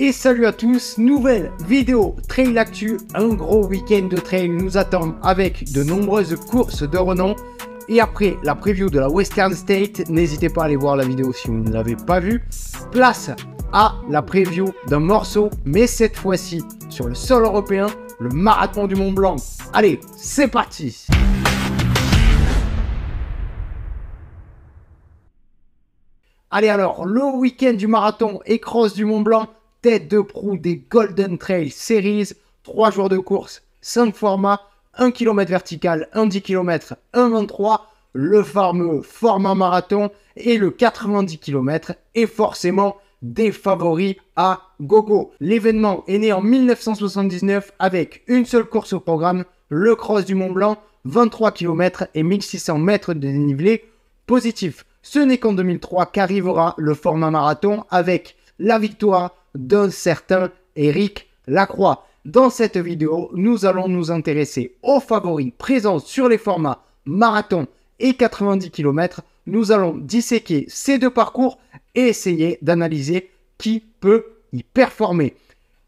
Et salut à tous, nouvelle vidéo Trail Actu, un gros week-end de trail nous attend avec de nombreuses courses de renom. Et après la preview de la Western State, n'hésitez pas à aller voir la vidéo si vous ne l'avez pas vue. Place à la preview d'un morceau, mais cette fois-ci sur le sol européen, le marathon du Mont Blanc. Allez, c'est parti Allez alors, le week-end du marathon et cross du Mont Blanc de proue des Golden Trail Series, 3 jours de course, 5 formats, 1 km vertical, 1 10 km, 1 23, le fameux format marathon et le 90 km et forcément des favoris à gogo. L'événement est né en 1979 avec une seule course au programme, le Cross du Mont Blanc, 23 km et 1600 mètres de dénivelé positif. Ce n'est qu'en 2003 qu'arrivera le format marathon avec la victoire d'un certain Eric Lacroix. Dans cette vidéo, nous allons nous intéresser aux favoris présents sur les formats marathon et 90 km. Nous allons disséquer ces deux parcours et essayer d'analyser qui peut y performer.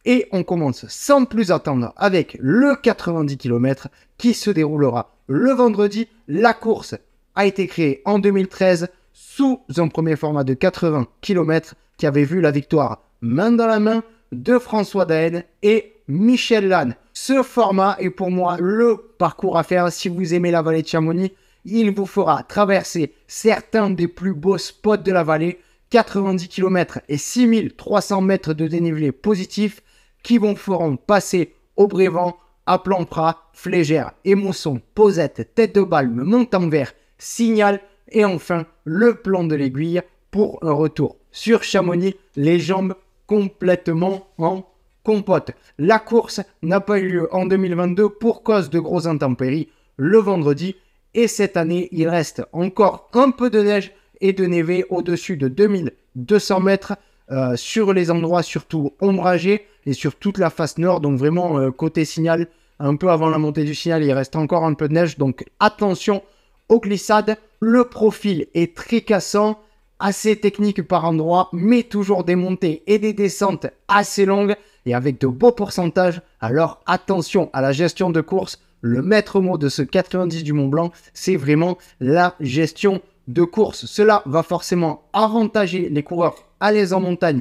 Et on commence sans plus attendre avec le 90 km qui se déroulera le vendredi. La course a été créée en 2013 sous un premier format de 80 km qui avait vu la victoire main dans la main de François Daen et Michel Lannes. Ce format est pour moi le parcours à faire si vous aimez la vallée de Chamonix. Il vous fera traverser certains des plus beaux spots de la vallée, 90 km et 6300 mètres de dénivelé positif qui vont feront passer au Brévent, à planpras Flégère, Émonson, Posette, Tête de Balme, Mont-en-Vert, Signal et enfin le plan de l'aiguille pour un retour sur Chamonix, les jambes complètement en compote. La course n'a pas eu lieu en 2022 pour cause de grosses intempéries le vendredi. Et cette année, il reste encore un peu de neige et de névé au-dessus de 2200 mètres euh, sur les endroits surtout ombragés et sur toute la face nord. Donc vraiment, euh, côté signal, un peu avant la montée du signal, il reste encore un peu de neige. Donc attention aux glissades. Le profil est très cassant assez technique par endroit, mais toujours des montées et des descentes assez longues et avec de beaux pourcentages. Alors attention à la gestion de course. Le maître mot de ce 90 du Mont Blanc, c'est vraiment la gestion de course. Cela va forcément avantager les coureurs à l'aise en montagne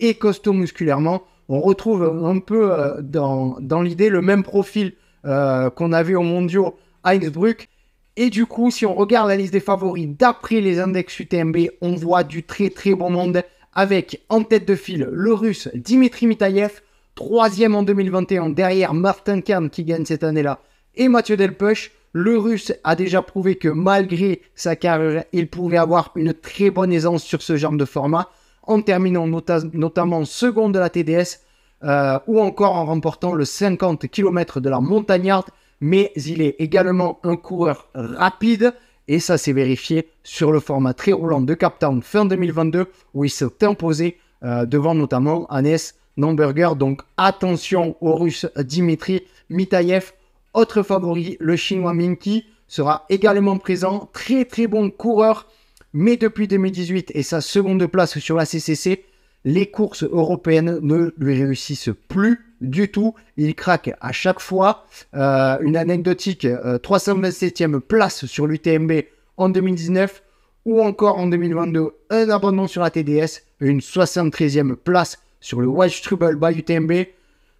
et costaud musculairement. On retrouve un peu euh, dans, l'idée le même profil euh, qu'on avait au mondiaux à Innsbruck. Et du coup, si on regarde la liste des favoris d'après les index UTMB, on voit du très très bon monde avec en tête de file le russe Dimitri Mitayev, troisième en 2021 derrière Martin Kern qui gagne cette année-là et Mathieu Delpech. Le russe a déjà prouvé que malgré sa carrière, il pouvait avoir une très bonne aisance sur ce genre de format en terminant notamment second de la TDS euh, ou encore en remportant le 50 km de la Montagnard mais il est également un coureur rapide. Et ça s'est vérifié sur le format très roulant de Cap Town fin 2022, où il s'est imposé euh, devant notamment Anes Namburger. Donc attention au russe Dimitri Mitayev. Autre favori, le chinois Minky, sera également présent. Très très bon coureur, mais depuis 2018 et sa seconde place sur la CCC, les courses européennes ne lui réussissent plus du tout. Il craque à chaque fois. Euh, une anecdotique 327e euh, place sur l'UTMB en 2019 ou encore en 2022, un abandon sur la TDS une 73e place sur le Watch Trouble by UTMB. Euh,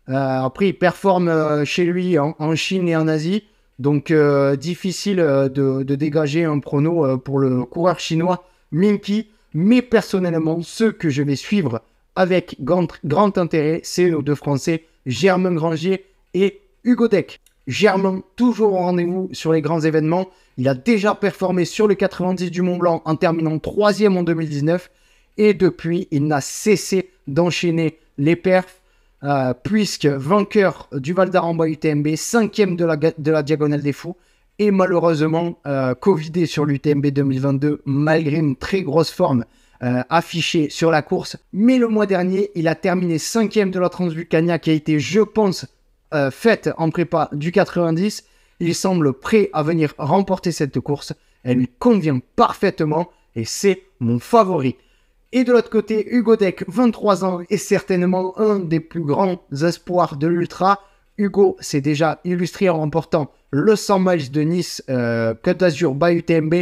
après, il performe chez lui en, Chine et en Asie. Donc, difficile de, dégager un prono pour le coureur chinois Minky. Mais personnellement, ceux que je vais suivre avec grand intérêt, c'est nos deux Français Germain Grangier et Hugo Deck. Germain, toujours au rendez-vous sur les grands événements. Il a déjà performé sur le 90 du Mont Blanc en terminant troisième en 2019. Et depuis, il n'a cessé d'enchaîner les perfs, euh, puisque vainqueur du Val d'Aramba UTMB, cinquième de la, de la Diagonale des Fous, et malheureusement euh, Covidé sur l'UTMB 2022, malgré une très grosse forme euh, affiché sur la course. Mais le mois dernier, il a terminé cinquième de la Transvulcania qui a été, je pense, euh, faite en prépa du 90. Il semble prêt à venir remporter cette course. Elle lui convient parfaitement et c'est mon favori. Et de l'autre côté, Hugo Deck, 23 ans, est certainement un des plus grands espoirs de l'Ultra. Hugo s'est déjà illustré en remportant le 100 miles de Nice euh, Côte d'Azur by UTMB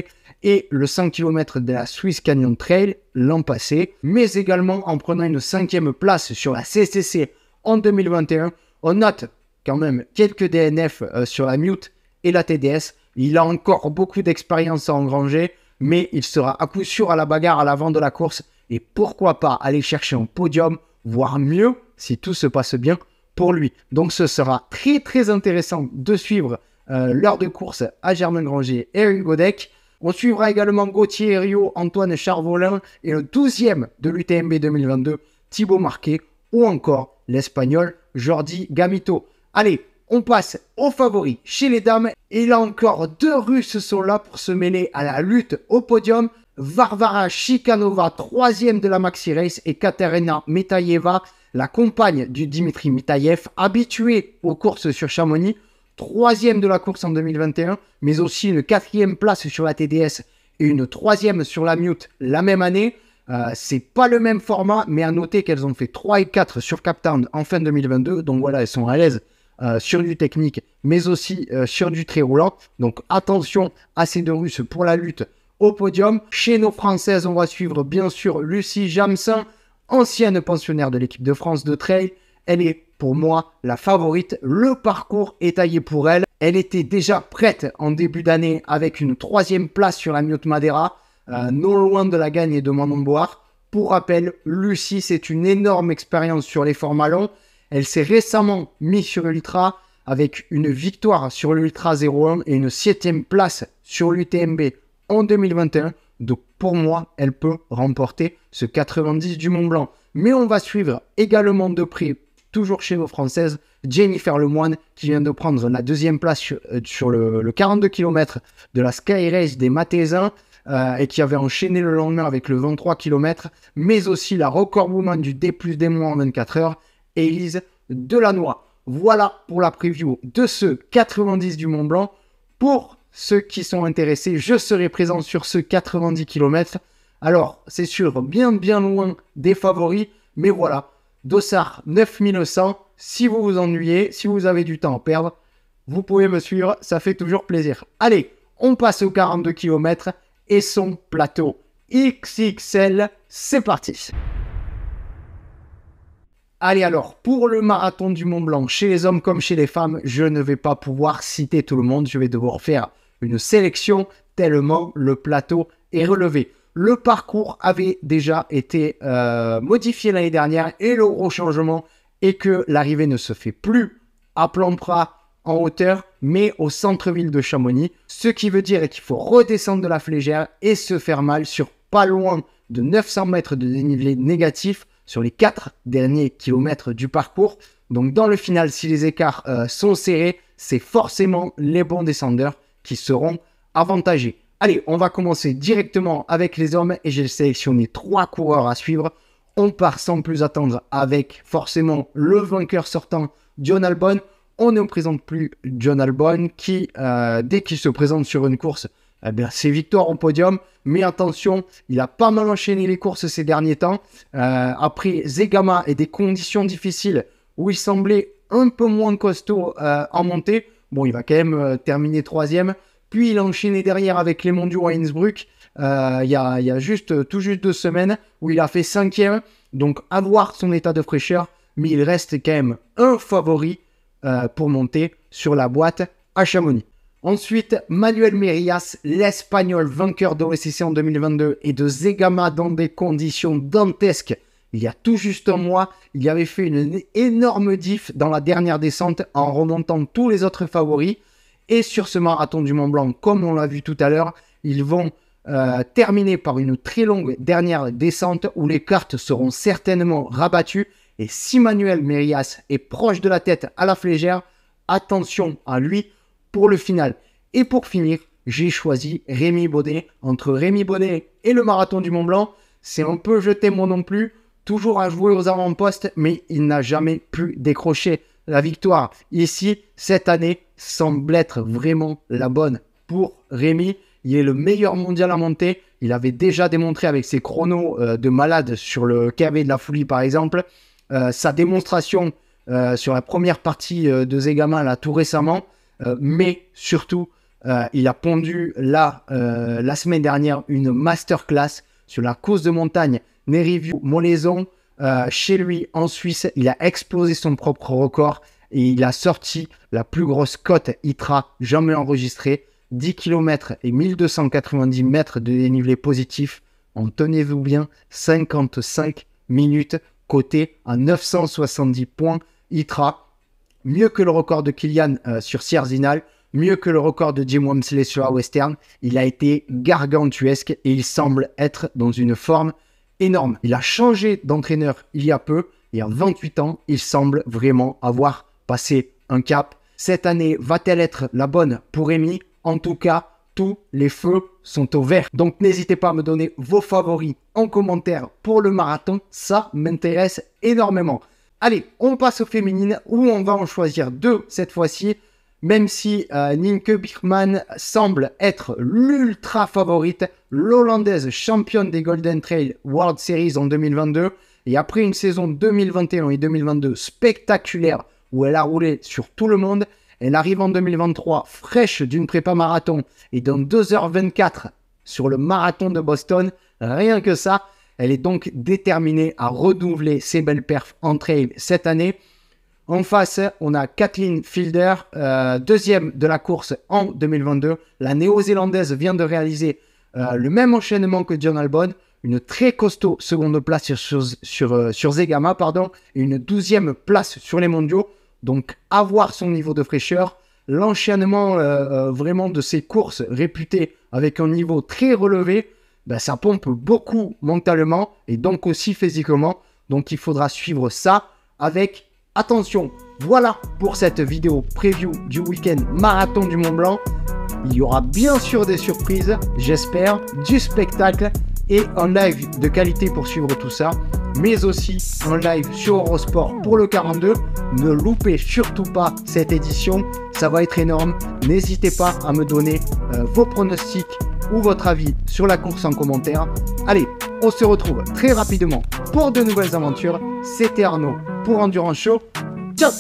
et le 100 km de la Swiss Canyon Trail l'an passé, mais également en prenant une cinquième place sur la CCC en 2021. On note quand même quelques DNF euh, sur la Mute et la TDS. Il a encore beaucoup d'expérience à engranger, mais il sera à coup sûr à la bagarre à l'avant de la course et pourquoi pas aller chercher un podium, voire mieux si tout se passe bien pour lui. Donc ce sera très très intéressant de suivre l'heure de course à Germain Granger et Hugo Deck. On suivra également Gauthier Rio, Antoine Charvolin et le 12e de l'UTMB 2022, Thibaut Marquet ou encore l'Espagnol Jordi Gamito. Allez, on passe aux favoris chez les dames. Et là encore, deux Russes sont là pour se mêler à la lutte au podium. Varvara Chikanova, troisième de la Maxi Race, et Katerina Metayeva, la compagne du Dimitri Mitaïev, habituée aux courses sur Chamonix, troisième de la course en 2021, mais aussi une quatrième place sur la TDS et une troisième sur la Mute la même année. Ce euh, c'est pas le même format, mais à noter qu'elles ont fait 3 et 4 sur Cap Town en fin 2022. Donc voilà, elles sont à l'aise euh, sur du technique, mais aussi euh, sur du très roulant. Donc attention à ces deux Russes pour la lutte au podium. Chez nos Françaises, on va suivre bien sûr Lucie Jamsin, ancienne pensionnaire de l'équipe de France de trail, elle est pour moi la favorite. Le parcours est taillé pour elle. Elle était déjà prête en début d'année avec une troisième place sur la Miote Madeira, euh, non loin de la gagne et de Mandomboire. Pour rappel, Lucie, c'est une énorme expérience sur les formats longs. Elle s'est récemment mise sur Ultra avec une victoire sur l'Ultra 01 et une septième place sur l'UTMB en 2021 pour moi, elle peut remporter ce 90 du Mont Blanc. Mais on va suivre également de près, toujours chez vos Françaises, Jennifer Lemoine qui vient de prendre la deuxième place sur euh, le, 42 km de la Sky Race des Matézins. Euh, et qui avait enchaîné le lendemain avec le 23 km, mais aussi la record woman du D plus D moins en 24 heures, Elise Delannoy. Voilà pour la preview de ce 90 du Mont Blanc. Pour ceux qui sont intéressés, je serai présent sur ce 90 km. Alors, c'est sûr, bien bien loin des favoris, mais voilà. Dossard 9100, si vous vous ennuyez, si vous avez du temps à perdre, vous pouvez me suivre, ça fait toujours plaisir. Allez, on passe aux 42 km et son plateau XXL, c'est parti. Allez alors, pour le marathon du Mont Blanc, chez les hommes comme chez les femmes, je ne vais pas pouvoir citer tout le monde, je vais devoir faire une sélection tellement le plateau est relevé. Le parcours avait déjà été euh, modifié l'année dernière et le gros changement est que l'arrivée ne se fait plus à Planpra en hauteur, mais au centre-ville de Chamonix, ce qui veut dire qu'il faut redescendre de la flégère et se faire mal sur pas loin de 900 mètres de dénivelé négatif sur les quatre derniers kilomètres du parcours. Donc dans le final, si les écarts euh, sont serrés, c'est forcément les bons descendeurs qui seront avantagés. Allez, on va commencer directement avec les hommes et j'ai sélectionné trois coureurs à suivre. On part sans plus attendre avec forcément le vainqueur sortant, John Albon. On ne présente plus John Albon qui, euh, dès qu'il se présente sur une course, eh ses victoires en podium. Mais attention, il a pas mal enchaîné les courses ces derniers temps. Euh, après Zegama et des conditions difficiles où il semblait un peu moins costaud euh, en montée, bon, il va quand même euh, terminer troisième. Puis il a enchaîné derrière avec les mondiaux à Innsbruck. Euh, il y, a, juste, tout juste deux semaines où il a fait cinquième. Donc, avoir son état de fraîcheur. Mais il reste quand même un favori pour monter sur la boîte à Chamonix. Ensuite, Manuel Merias, l'Espagnol vainqueur de en 2022 et de Zegama dans des conditions dantesques. Il y a tout juste un mois, il avait fait une énorme diff dans la dernière descente en remontant tous les autres favoris. Et sur ce marathon du Mont Blanc, comme on l'a vu tout à l'heure, ils vont euh, terminer par une très longue dernière descente où les cartes seront certainement rabattues. Et si Manuel Merias est proche de la tête à la flégère, attention à lui pour le final. Et pour finir, j'ai choisi Rémi Baudet. Entre Rémi Bonnet et le marathon du Mont Blanc, c'est un peu jeté moi non plus. Toujours à jouer aux avant-postes, mais il n'a jamais pu décrocher la victoire. Ici, cette année semble être vraiment la bonne pour Rémi. Il est le meilleur mondial à monter. Il avait déjà démontré avec ses chronos euh, de malade sur le KV de la folie, par exemple, euh, sa démonstration euh, sur la première partie de Zegama, là, tout récemment. Euh, mais surtout, euh, il a pondu là, euh, la semaine dernière, une masterclass sur la course de montagne Neriviu Molaison. chez lui, en Suisse, il a explosé son propre record et il a sorti la plus grosse cote ITRA jamais enregistrée. 10 km et 1290 mètres de dénivelé positif en, tenez-vous bien, 55 minutes, côté à 970 points ITRA mieux que le record de Kylian euh, sur Sierzinal, mieux que le record de Jim Wamsley sur Western. Il a été gargantuesque et il semble être dans une forme énorme. Il a changé d'entraîneur il y a peu et en 28 ans, il semble vraiment avoir passé un cap. Cette année va-t-elle être la bonne pour amy En tout cas, tous les feux sont au vert. Donc n'hésitez pas à me donner vos favoris en commentaire pour le marathon, ça m'intéresse énormément. Allez, on passe aux féminines où on va en choisir deux cette fois-ci, même si euh, Ninke semble être l'ultra favorite, l'Hollandaise championne des Golden Trail World Series en 2022. Et après une saison 2021 et 2022 spectaculaire où elle a roulé sur tout le monde, elle arrive en 2023 fraîche d'une prépa marathon et dans 2h24 sur le marathon de Boston. Rien que ça, elle est donc déterminée à redoubler ses belles perfs en trade cette année. En face, on a Kathleen Fielder, euh, deuxième de la course en 2022. La néo-zélandaise vient de réaliser euh, le même enchaînement que John Albon, une très costaud seconde place sur, euh, Zegama pardon, et une douzième place sur les mondiaux. Donc, avoir son niveau de fraîcheur. L'enchaînement vraiment de ces courses réputées avec un niveau très relevé ben, ça pompe beaucoup mentalement et donc aussi physiquement. Donc il faudra suivre ça avec attention. Voilà pour cette vidéo preview du week-end marathon du Mont Blanc. Il y aura bien sûr des surprises, j'espère, du spectacle et un live de qualité pour suivre tout ça, mais aussi un live sur Eurosport pour le 42. Ne loupez surtout pas cette édition, ça va être énorme. N'hésitez pas à me donner euh, vos pronostics ou votre avis sur la course en commentaire. Allez, on se retrouve très rapidement pour de nouvelles aventures. C'était Arnaud pour Endurance Show. Ciao